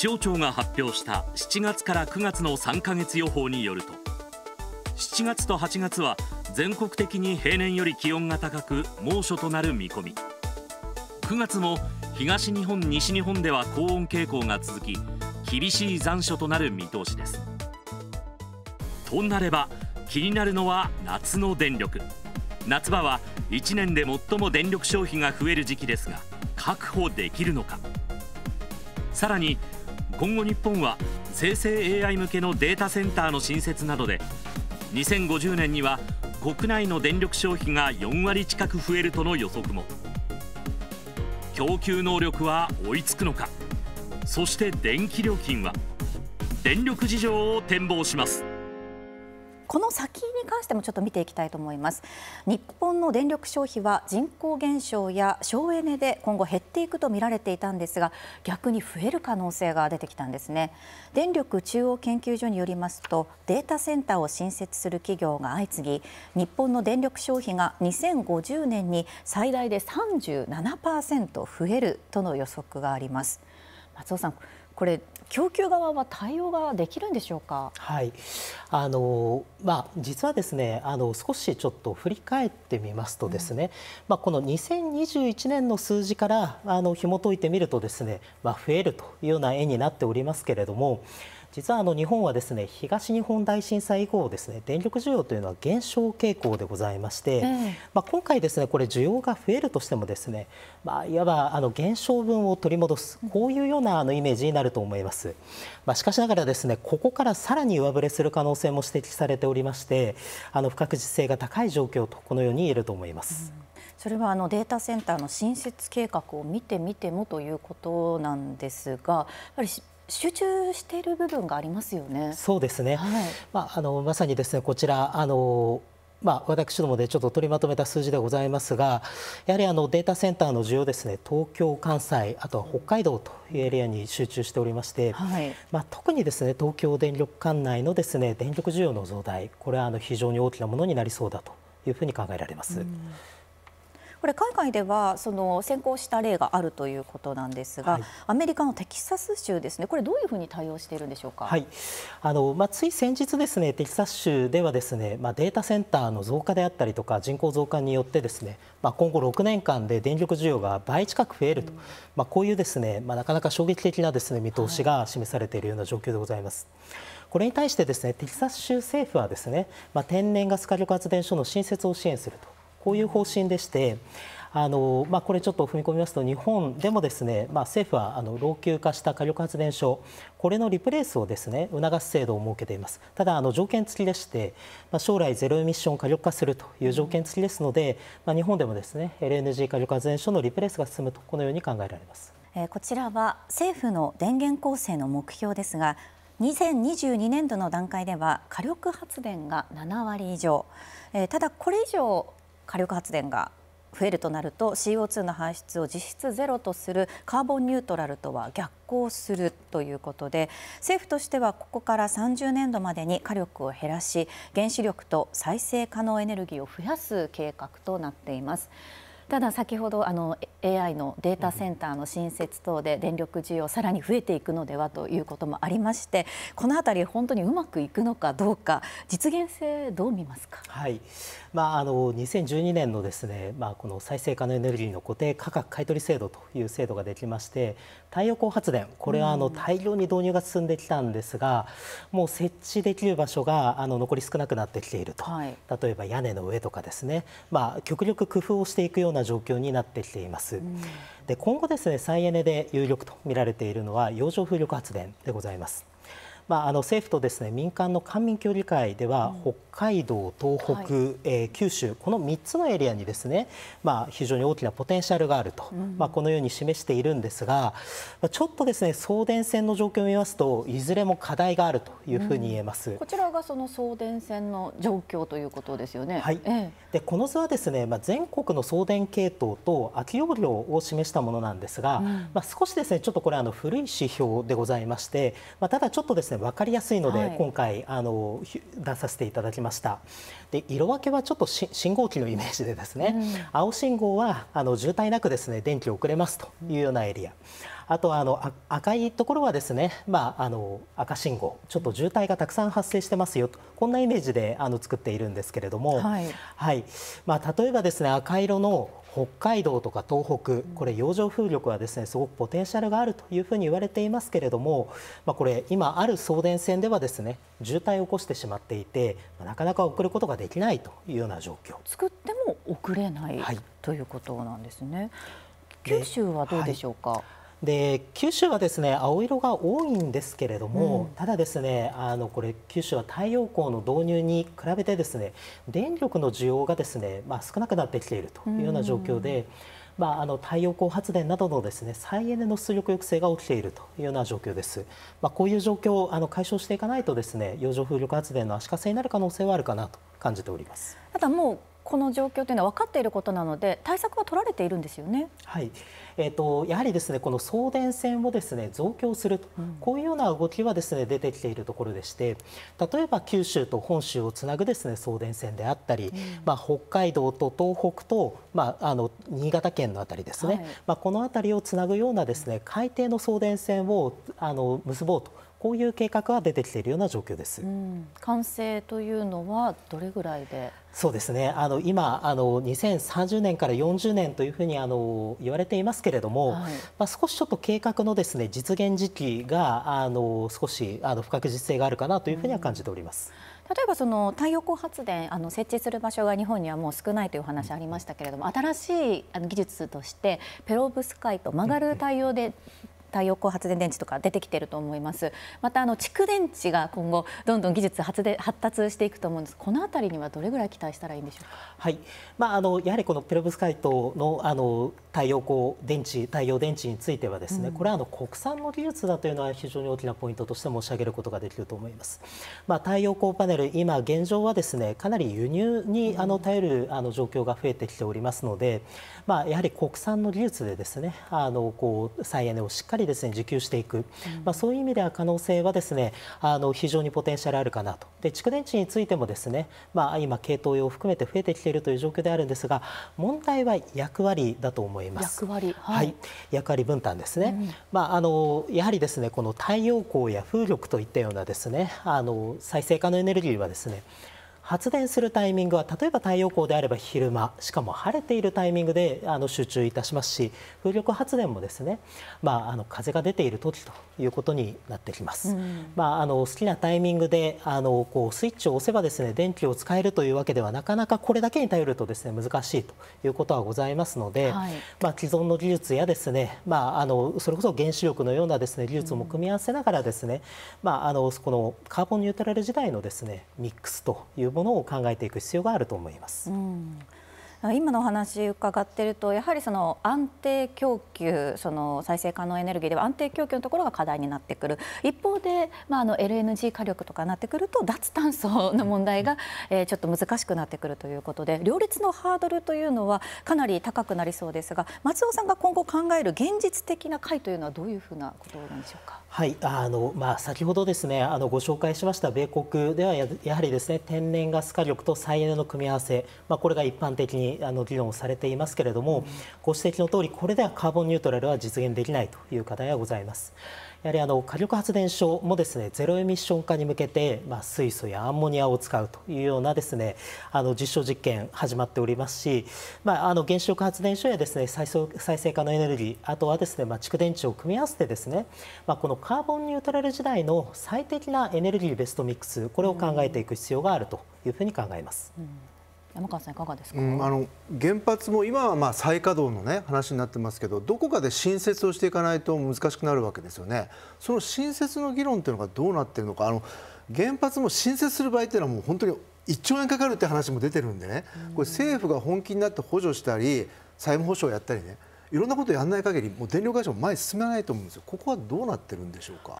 気象庁が発表した7月から9月の3か月予報によると7月と8月は全国的に平年より気温が高く猛暑となる見込み9月も東日本西日本では高温傾向が続き厳しい残暑となる見通しですとなれば気になるのは夏の電力夏場は1年で最も電力消費が増える時期ですが確保できるのかさらに今後日本は生成 AI 向けのデータセンターの新設などで2050年には国内の電力消費が4割近く増えるとの予測も供給能力は追いつくのかそして電気料金は電力事情を展望しますこの先に関してもちょっと見ていきたいと思います日本の電力消費は人口減少や省エネで今後減っていくと見られていたんですが逆に増える可能性が出てきたんですね電力中央研究所によりますとデータセンターを新設する企業が相次ぎ日本の電力消費が2050年に最大で37%増えるとの予測があります松尾さんこれ供給側は対応ができるんでしょうか、はいあのまあ、実はですねあの少しちょっと振り返ってみますとですね、うん、まあ、この2021年の数字からあの紐解いてみるとですね、まあ、増えるというような絵になっておりますけれども。実はあの日本はですね東日本大震災以降ですね電力需要というのは減少傾向でございまして、えー、まあ、今回ですねこれ需要が増えるとしてもですね、まあ、いわばあの減少分を取り戻すこういうようなあのイメージになると思います、まあ、しかしながらですねここからさらに上振れする可能性も指摘されておりましてあの不確実性が高い状況とこのように言えると思います。うんそれはあのデータセンターの新設計画を見てみてもということなんですがやっぱり集中している部分がありますよね。そうですね、はい、まあ、あのまさにですねこちらあのまあ、私どもでちょっと取りまとめた数字でございますがやはりあのデータセンターの需要ですね東京、関西あとは北海道というエリアに集中しておりまして、はい、まあ、特にですね東京電力管内のですね電力需要の増大これはあの非常に大きなものになりそうだというふうに考えられます。うんこれ海外ではその先行した例があるということなんですが、はい、アメリカのテキサス州ですねこれどういうふうに対応しているんでしょうか、はいあのまあ、つい先日ですねテキサス州ではですね、まあ、データセンターの増加であったりとか人口増加によってですね、まあ、今後6年間で電力需要が倍近く増えると、うん、まあ、こういうですね、まあ、なかなか衝撃的なですね見通しが示されているような状況でございます。はいこれに対してですねテキサス州政府はですね、まあ、天然ガス火力発電所の新設を支援すると。こういう方針でして。あのまあ、これちょっと踏み込みますと日本でもですね、まあ、政府はあの老朽化した火力発電所これのリプレースをですね促す制度を設けていますただあの条件付きでして、まあ、将来ゼロエミッション火力化するという条件付きですので、まあ、日本でもですね LNG 火力発電所のリプレースが進むとこのように考えられます、えこちらは政府の電源構成の目標ですが2022年度の段階では火力発電が7割以上、えただこれ以上火力発電が増えるとなると CO2 の排出を実質ゼロとするカーボンニュートラルとは逆行するということで政府としてはここから30年度までに火力を減らし原子力と再生可能エネルギーを増やす計画となっています。ただ先ほどあの AI のデータセンターの新設等で電力需要さらに増えていくのではということもありましてこの辺り本当にうまくいくのかどうか実現性どう見ますか。はい。まああの2012年のですねまあこの再生可能エネルギーの固定価格買取制度という制度ができまして太陽光発電これはあの大量に導入が進んできたんですが、うん、もう設置できる場所があの残り少なくなってきていると、はい、例えば屋根の上とかですねまあ極力工夫をしていくようなな状況になってきています。うん、で今後ですね再エネで有力と見られているのは洋上風力発電でございます。まあ、あの政府とですね民間の官民協議会では、うん、北海道、東北、はい、えー、九州この3つのエリアにですね、まあ、非常に大きなポテンシャルがあると、うん、まあ、このように示しているんですがちょっとですね送電線の状況を見ますといずれも課題があるというふうに言えます、うん、こちらがその送電線の状況ということですよね。はい、ええ、でこの図はですね、まあ、全国の送電系統と空き容量を示したものなんですが、まあ、少しですねちょっとこれあの古い指標でございまして、まあ、ただちょっとですね分かりやすいので、はい、今回あの出させていただきましたで色分けはちょっと信号機のイメージでですね、うん、青信号はあの渋滞なくですね電気遅れますというようなエリア、うんあとあの赤いところはですね、まあ、あの赤信号、ちょっと渋滞がたくさん発生してますよと、こんなイメージであの作っているんですけれども、はい、はい、まあ、例えばですね赤色の北海道とか東北、これ洋上風力はですねすごくポテンシャルがあるというふうに言われていますけれども、まあ、これ今ある送電線ではですね渋滞を起こしてしまっていて、まなかなか送ることができないというような状況。作っても送れない、はい、ということなんですね。九州はどうでしょうか。はいで九州はですね青色が多いんですけれども、うん、ただですねあのこれ九州は太陽光の導入に比べてですね電力の需要がですねまあ、少なくなってきているというような状況で。うんまあ、あの太陽光発電などのですね再エネの出力抑制が起きているというような状況です。まあ、こういう状況をあの解消していかないとですね洋上風力発電の足かせになる可能性はあるかなと感じております。ただもうこの状況というのは分かっていることなので対策は取られているんですよね。はいえーと、やはりですねこの送電線をですね増強すると、うん、こういうような動きはですね出てきているところでして例えば九州と本州をつなぐですね送電線であったり、うん、まあ、北海道と東北と、まあ、あの新潟県の辺りですね、はい、まあ、この辺りをつなぐようなですね海底の送電線をあの結ぼうと。こういう計画は出てきているような状況です、うん、完成というのはどれぐらいでそうですねあの今あの、2030年から40年というふうにあの言われていますけれども、はい、まあ、少しちょっと計画のですね実現時期があの少しあの不確実性があるかなというふうには感じております。うん、例えばその太陽光発電あの設置する場所が日本にはもう少ないというお話ありましたけれども新しい技術としてペロブスカイト曲がる太陽で太陽光発電電池とか出てきてると思いますまたあの蓄電池が今後どんどん技術発で発達していくと思うんですこのあたりにはどれぐらい期待したらいいんでしょうかはいまああのやはりこのペロブスカイトのあの太陽光電池太陽電池についてはですね、うん、これはあの国産の技術だというのは非常に大きなポイントとして申し上げることができると思います。まあ太陽光パネル今現状はですねかなり輸入にあの頼るあの状況が増えてきておりますので、まあやはり国産の技術でですねあのこう再エネをしっかりりですね受給していく、まあ、そういう意味では可能性はですねあの非常にポテンシャルあるかなとで蓄電池についてもですね、まあ、今系統用を含めて増えてきているという状況であるんですが問題は役割だと思います。役割、はい、はい、役割分担ですね、うん、まあ、あのやはりですねこの太陽光や風力といったようなですねあの再生可能エネルギーはですね発電するタイミングは例えば太陽光であれば昼間しかも晴れているタイミングであの集中いたしますし風力発電もですね、まあ、あの風が出ている時ということになってきます、うん、まあ、あの好きなタイミングであのこうスイッチを押せばですね電気を使えるというわけではなかなかこれだけに頼るとですね難しいということはございますので、はい、まあ、既存の技術やですね、まあ、あのそれこそ原子力のようなですね技術も組み合わせながらですね、うん、まあ、あのこのカーボンニュートラル時代のですねミックスというものものを考えていく必要があると思います。うん今のお話伺っているとやはりその安定供給その再生可能エネルギーでは安定供給のところが課題になってくる一方で、まあ、あの LNG 火力とかになってくると脱炭素の問題が、えー、ちょっと難しくなってくるということで両立のハードルというのはかなり高くなりそうですが松尾さんが今後考える現実的な解というのはどういうふうなことなんでしょうか。はいあのまあ、先ほどですねあのご紹介しました米国ではやはりですね天然ガス火力と再エネの組み合わせ、まあ、これが一般的ににあの議論をされていますけれども、ご指摘の通り、これではカーボンニュートラルは実現できないという課題がございます。やはりあの火力発電所もですねゼロエミッション化に向けて、まあ、水素やアンモニアを使うというようなですねあの実証実験始まっておりますし、まあ、あの原子力発電所やですね再再生可能エネルギーあとはですね、まあ、蓄電池を組み合わせてですね、まあ、このカーボンニュートラル時代の最適なエネルギーベストミックスこれを考えていく必要があるというふうに考えます。うん山川さんいかがですか、うん、あの原発も今はまあ再稼働の、ね、話になってますけどどこかで新設をしていかないと難しくなるわけですよね。その新設の議論というのがどうなっているのかあの原発も新設する場合というのはもう本当に1兆円かかるって話も出てるんでねこれ政府が本気になって補助したり債務保証やったりねいろんなことをやらない限りもう電力会社も前に進めないと思うんですよ。ここはどうなってるんでしょうか